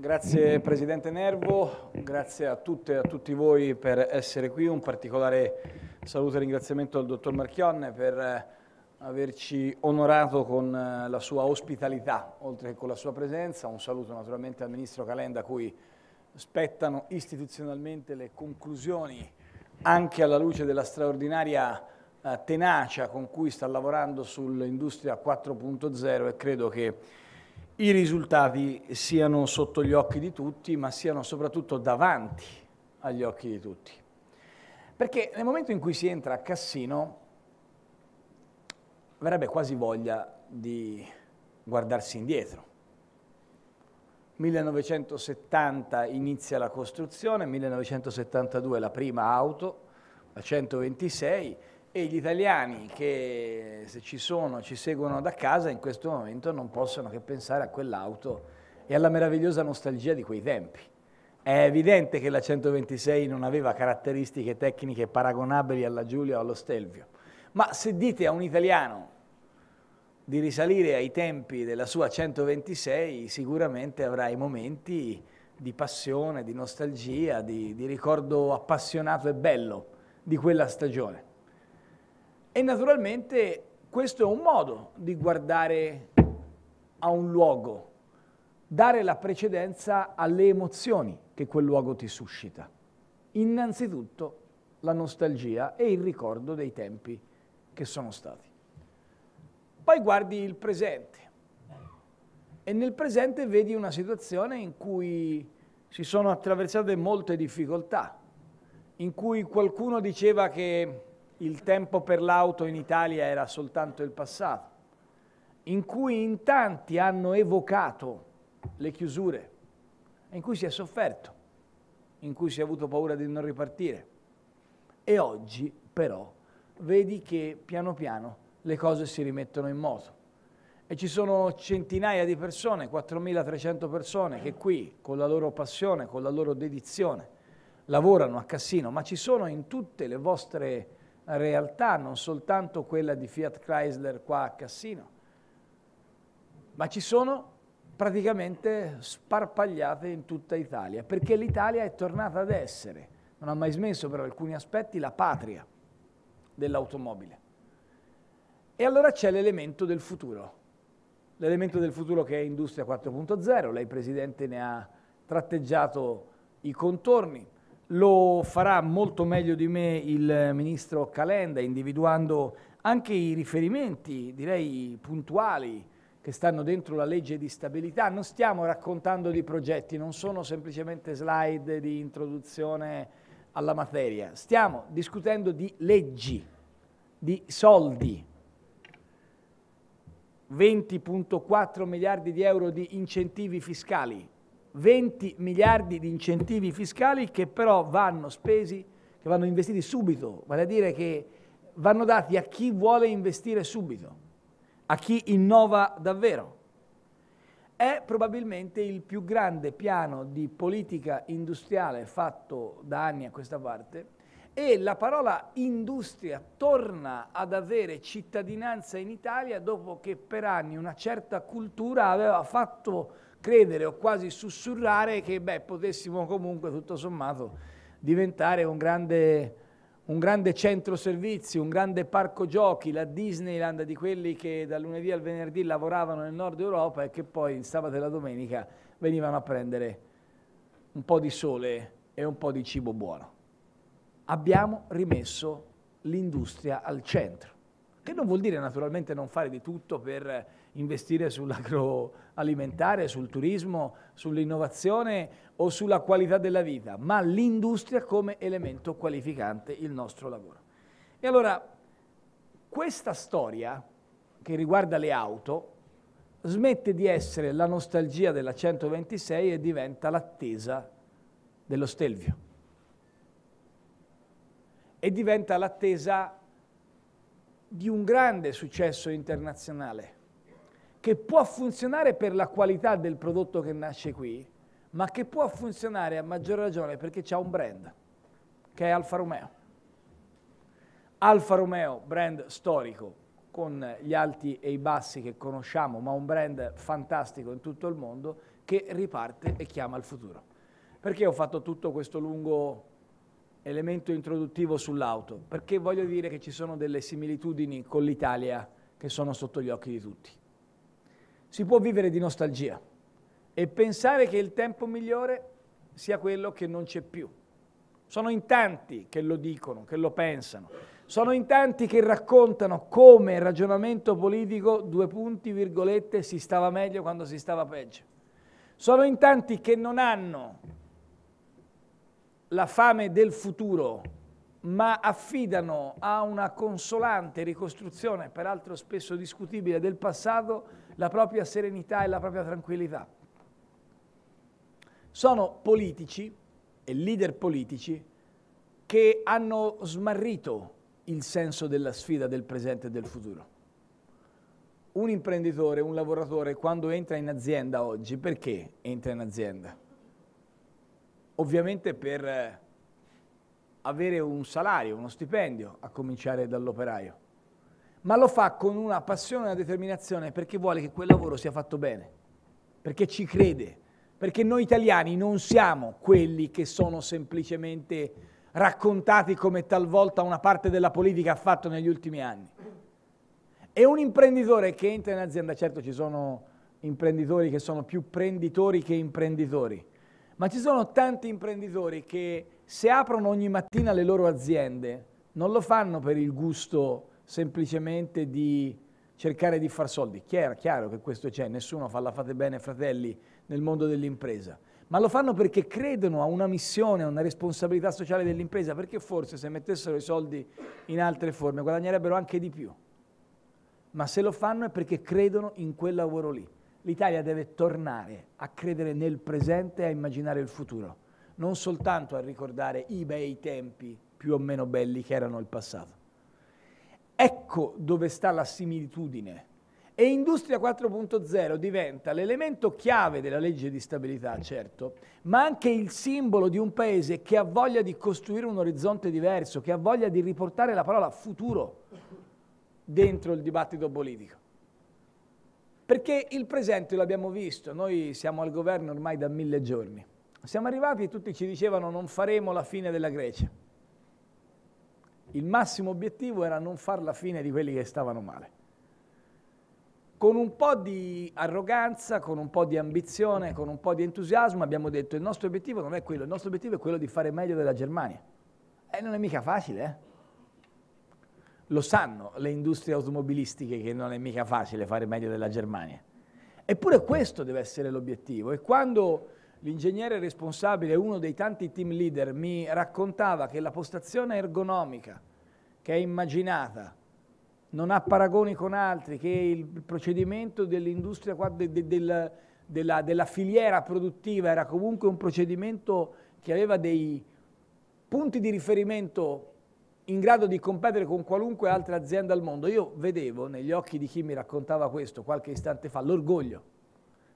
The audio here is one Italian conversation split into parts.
Grazie Presidente Nervo, grazie a tutte e a tutti voi per essere qui, un particolare saluto e ringraziamento al Dottor Marchionne per eh, averci onorato con eh, la sua ospitalità, oltre che con la sua presenza, un saluto naturalmente al Ministro Calenda a cui spettano istituzionalmente le conclusioni anche alla luce della straordinaria eh, tenacia con cui sta lavorando sull'industria 4.0 e credo che i risultati siano sotto gli occhi di tutti, ma siano soprattutto davanti agli occhi di tutti. Perché nel momento in cui si entra a Cassino, verrebbe quasi voglia di guardarsi indietro. 1970 inizia la costruzione, 1972 la prima auto, la 126, e gli italiani che se ci sono, ci seguono da casa, in questo momento non possono che pensare a quell'auto e alla meravigliosa nostalgia di quei tempi. È evidente che la 126 non aveva caratteristiche tecniche paragonabili alla Giulia o allo Stelvio, ma se dite a un italiano di risalire ai tempi della sua 126, sicuramente avrà i momenti di passione, di nostalgia, di, di ricordo appassionato e bello di quella stagione. E naturalmente questo è un modo di guardare a un luogo, dare la precedenza alle emozioni che quel luogo ti suscita. Innanzitutto la nostalgia e il ricordo dei tempi che sono stati. Poi guardi il presente e nel presente vedi una situazione in cui si sono attraversate molte difficoltà, in cui qualcuno diceva che il tempo per l'auto in Italia era soltanto il passato, in cui in tanti hanno evocato le chiusure, in cui si è sofferto, in cui si è avuto paura di non ripartire. E oggi però vedi che piano piano le cose si rimettono in moto. E ci sono centinaia di persone, 4.300 persone, che qui, con la loro passione, con la loro dedizione, lavorano a Cassino, ma ci sono in tutte le vostre realtà, non soltanto quella di Fiat Chrysler qua a Cassino, ma ci sono praticamente sparpagliate in tutta Italia, perché l'Italia è tornata ad essere, non ha mai smesso per alcuni aspetti, la patria dell'automobile. E allora c'è l'elemento del futuro, l'elemento del futuro che è Industria 4.0, lei Presidente ne ha tratteggiato i contorni, lo farà molto meglio di me il ministro Calenda, individuando anche i riferimenti, direi puntuali, che stanno dentro la legge di stabilità. Non stiamo raccontando di progetti, non sono semplicemente slide di introduzione alla materia. Stiamo discutendo di leggi, di soldi. 20.4 miliardi di euro di incentivi fiscali, 20 miliardi di incentivi fiscali che però vanno spesi, che vanno investiti subito, vale a dire che vanno dati a chi vuole investire subito, a chi innova davvero. È probabilmente il più grande piano di politica industriale fatto da anni a questa parte e la parola industria torna ad avere cittadinanza in Italia dopo che per anni una certa cultura aveva fatto credere o quasi sussurrare che beh, potessimo comunque tutto sommato diventare un grande, un grande centro servizi, un grande parco giochi, la Disneyland di quelli che dal lunedì al venerdì lavoravano nel nord Europa e che poi il sabato e la domenica venivano a prendere un po' di sole e un po' di cibo buono. Abbiamo rimesso l'industria al centro. Che non vuol dire naturalmente non fare di tutto per investire sull'agroalimentare, sul turismo, sull'innovazione o sulla qualità della vita, ma l'industria come elemento qualificante il nostro lavoro. E allora questa storia che riguarda le auto smette di essere la nostalgia della 126 e diventa l'attesa dello Stelvio. E diventa l'attesa di un grande successo internazionale che può funzionare per la qualità del prodotto che nasce qui, ma che può funzionare a maggior ragione perché c'è un brand, che è Alfa Romeo. Alfa Romeo, brand storico, con gli alti e i bassi che conosciamo, ma un brand fantastico in tutto il mondo, che riparte e chiama il futuro. Perché ho fatto tutto questo lungo elemento introduttivo sull'auto, perché voglio dire che ci sono delle similitudini con l'Italia che sono sotto gli occhi di tutti. Si può vivere di nostalgia e pensare che il tempo migliore sia quello che non c'è più. Sono in tanti che lo dicono, che lo pensano. Sono in tanti che raccontano come il ragionamento politico, due punti, virgolette, si stava meglio quando si stava peggio. Sono in tanti che non hanno la fame del futuro, ma affidano a una consolante ricostruzione, peraltro spesso discutibile, del passato, la propria serenità e la propria tranquillità. Sono politici e leader politici che hanno smarrito il senso della sfida del presente e del futuro. Un imprenditore, un lavoratore, quando entra in azienda oggi, perché entra in azienda? ovviamente per eh, avere un salario, uno stipendio, a cominciare dall'operaio, ma lo fa con una passione e una determinazione perché vuole che quel lavoro sia fatto bene, perché ci crede, perché noi italiani non siamo quelli che sono semplicemente raccontati come talvolta una parte della politica ha fatto negli ultimi anni. E un imprenditore che entra in azienda, certo ci sono imprenditori che sono più prenditori che imprenditori, ma ci sono tanti imprenditori che se aprono ogni mattina le loro aziende non lo fanno per il gusto semplicemente di cercare di far soldi. Chiaro, chiaro che questo c'è, nessuno fa la fate bene fratelli nel mondo dell'impresa, ma lo fanno perché credono a una missione, a una responsabilità sociale dell'impresa, perché forse se mettessero i soldi in altre forme guadagnerebbero anche di più. Ma se lo fanno è perché credono in quel lavoro lì. L'Italia deve tornare a credere nel presente e a immaginare il futuro, non soltanto a ricordare i bei tempi più o meno belli che erano il passato. Ecco dove sta la similitudine. E Industria 4.0 diventa l'elemento chiave della legge di stabilità, certo, ma anche il simbolo di un paese che ha voglia di costruire un orizzonte diverso, che ha voglia di riportare la parola futuro dentro il dibattito politico. Perché il presente l'abbiamo visto, noi siamo al governo ormai da mille giorni. Siamo arrivati e tutti ci dicevano non faremo la fine della Grecia. Il massimo obiettivo era non far la fine di quelli che stavano male. Con un po' di arroganza, con un po' di ambizione, con un po' di entusiasmo abbiamo detto il nostro obiettivo non è quello, il nostro obiettivo è quello di fare meglio della Germania. E non è mica facile, eh? lo sanno le industrie automobilistiche che non è mica facile fare meglio della Germania. Eppure questo deve essere l'obiettivo e quando l'ingegnere responsabile, uno dei tanti team leader, mi raccontava che la postazione ergonomica che è immaginata non ha paragoni con altri, che il procedimento dell'industria, della, della, della filiera produttiva era comunque un procedimento che aveva dei punti di riferimento in grado di competere con qualunque altra azienda al mondo. Io vedevo negli occhi di chi mi raccontava questo qualche istante fa l'orgoglio.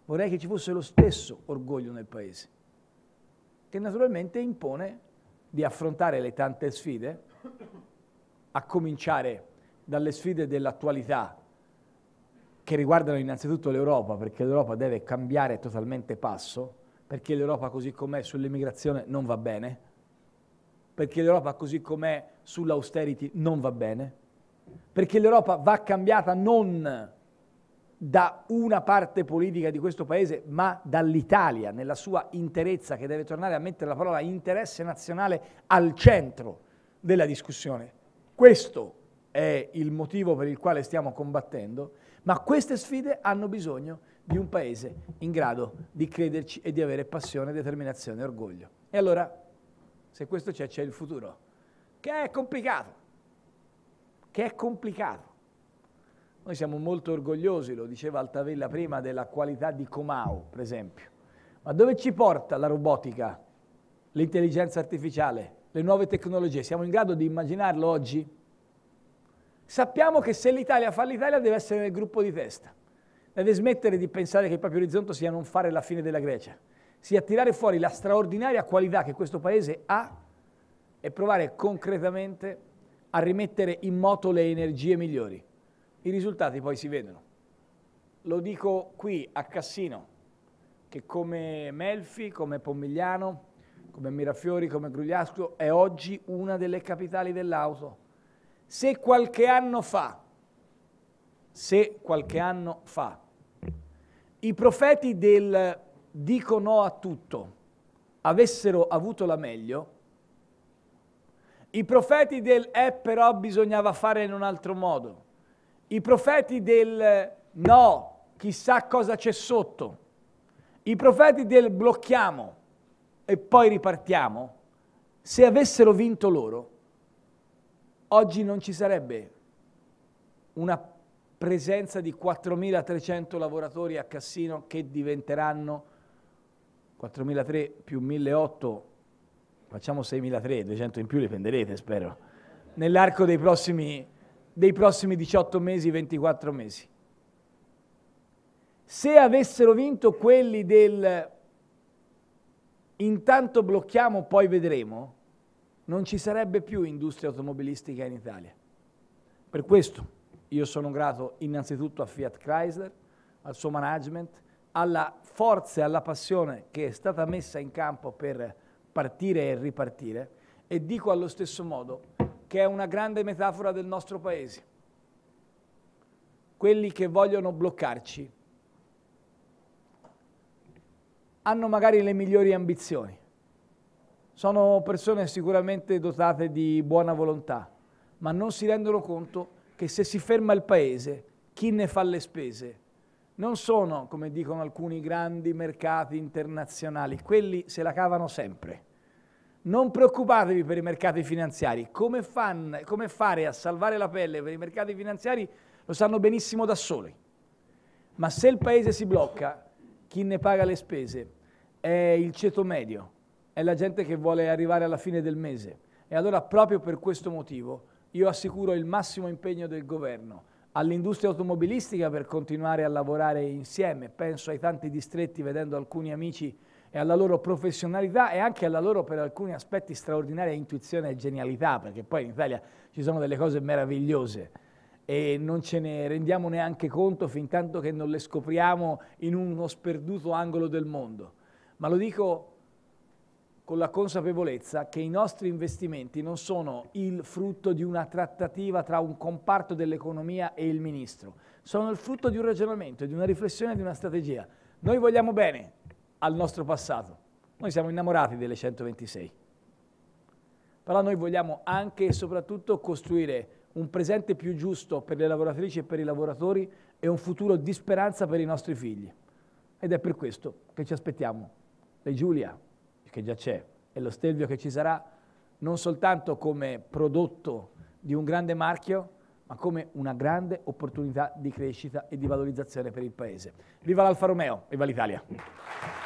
Vorrei che ci fosse lo stesso orgoglio nel paese, che naturalmente impone di affrontare le tante sfide, a cominciare dalle sfide dell'attualità, che riguardano innanzitutto l'Europa, perché l'Europa deve cambiare totalmente passo, perché l'Europa così com'è sull'immigrazione non va bene, perché l'Europa così com'è sull'austerity non va bene, perché l'Europa va cambiata non da una parte politica di questo Paese, ma dall'Italia nella sua interezza che deve tornare a mettere la parola interesse nazionale al centro della discussione. Questo è il motivo per il quale stiamo combattendo, ma queste sfide hanno bisogno di un Paese in grado di crederci e di avere passione, determinazione e orgoglio. E allora se questo c'è, c'è il futuro, che è complicato, che è complicato. Noi siamo molto orgogliosi, lo diceva Altavella prima, della qualità di Comau, per esempio. Ma dove ci porta la robotica, l'intelligenza artificiale, le nuove tecnologie? Siamo in grado di immaginarlo oggi? Sappiamo che se l'Italia fa l'Italia deve essere nel gruppo di testa. Deve smettere di pensare che il proprio orizzonte sia non fare la fine della Grecia sia tirare fuori la straordinaria qualità che questo Paese ha e provare concretamente a rimettere in moto le energie migliori. I risultati poi si vedono. Lo dico qui a Cassino, che come Melfi, come Pomigliano, come Mirafiori, come Grugliasco, è oggi una delle capitali dell'auto. Se qualche anno fa, se qualche anno fa, i profeti del dico no a tutto, avessero avuto la meglio, i profeti del eh però bisognava fare in un altro modo, i profeti del no, chissà cosa c'è sotto, i profeti del blocchiamo e poi ripartiamo, se avessero vinto loro, oggi non ci sarebbe una presenza di 4.300 lavoratori a Cassino che diventeranno 4.003 più 1.008, facciamo 6.003, 200 in più li prenderete spero, nell'arco dei prossimi, dei prossimi 18 mesi, 24 mesi. Se avessero vinto quelli del intanto blocchiamo, poi vedremo, non ci sarebbe più industria automobilistica in Italia. Per questo io sono grato innanzitutto a Fiat Chrysler, al suo management, alla forza e alla passione che è stata messa in campo per partire e ripartire e dico allo stesso modo che è una grande metafora del nostro paese. Quelli che vogliono bloccarci hanno magari le migliori ambizioni, sono persone sicuramente dotate di buona volontà, ma non si rendono conto che se si ferma il paese, chi ne fa le spese non sono, come dicono alcuni grandi mercati internazionali, quelli se la cavano sempre. Non preoccupatevi per i mercati finanziari, come, fan, come, fare a salvare la pelle per i mercati finanziari lo sanno benissimo da soli. Ma se il paese si blocca, chi ne paga le spese è il ceto medio, è la gente che vuole arrivare alla fine del mese. E allora proprio per questo motivo io assicuro il massimo impegno del governo all'industria automobilistica per continuare a lavorare insieme. Penso ai tanti distretti vedendo alcuni amici e alla loro professionalità e anche alla loro per alcuni aspetti straordinaria intuizione e genialità, perché poi in Italia ci sono delle cose meravigliose e non ce ne rendiamo neanche conto fin tanto che non le scopriamo in uno sperduto angolo del mondo. Ma lo dico con la consapevolezza che i nostri investimenti non sono il frutto di una trattativa tra un comparto dell'economia e il ministro, sono il frutto di un ragionamento, di una riflessione, di una strategia. Noi vogliamo bene al nostro passato, noi siamo innamorati delle 126, però noi vogliamo anche e soprattutto costruire un presente più giusto per le lavoratrici e per i lavoratori e un futuro di speranza per i nostri figli. Ed è per questo che ci aspettiamo. Lei Giulia, che già c'è e lo Stelvio che ci sarà non soltanto come prodotto di un grande marchio, ma come una grande opportunità di crescita e di valorizzazione per il Paese. Viva l'Alfa Romeo, viva l'Italia!